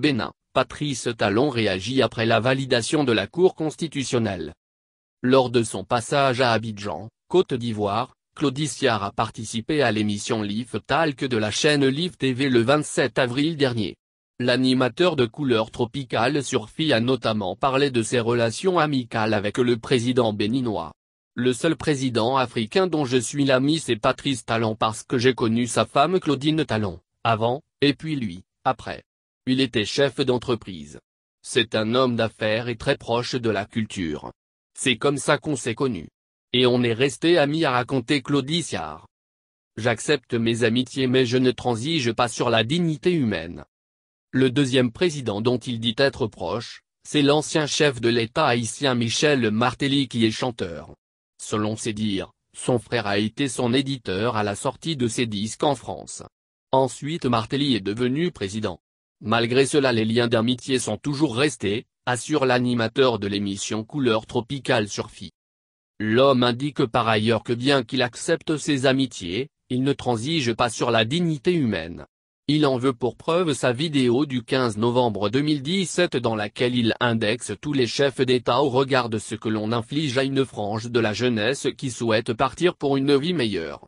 Bénin, Patrice Talon réagit après la validation de la Cour constitutionnelle. Lors de son passage à Abidjan, Côte d'Ivoire, Claudiciar a participé à l'émission Live Talk de la chaîne Live TV le 27 avril dernier. L'animateur de couleur tropicale Surfi a notamment parlé de ses relations amicales avec le président béninois. Le seul président africain dont je suis l'ami c'est Patrice Talon parce que j'ai connu sa femme Claudine Talon, avant, et puis lui, après. Il était chef d'entreprise. C'est un homme d'affaires et très proche de la culture. C'est comme ça qu'on s'est connu. Et on est resté amis à raconter Claudiciard. J'accepte mes amitiés mais je ne transige pas sur la dignité humaine. Le deuxième président dont il dit être proche, c'est l'ancien chef de l'État haïtien Michel Martelly qui est chanteur. Selon ses dires, son frère a été son éditeur à la sortie de ses disques en France. Ensuite Martelly est devenu président. Malgré cela les liens d'amitié sont toujours restés, assure l'animateur de l'émission Couleur Tropicale sur FI. L'homme indique par ailleurs que bien qu'il accepte ses amitiés, il ne transige pas sur la dignité humaine. Il en veut pour preuve sa vidéo du 15 novembre 2017 dans laquelle il indexe tous les chefs d'État au regard de ce que l'on inflige à une frange de la jeunesse qui souhaite partir pour une vie meilleure.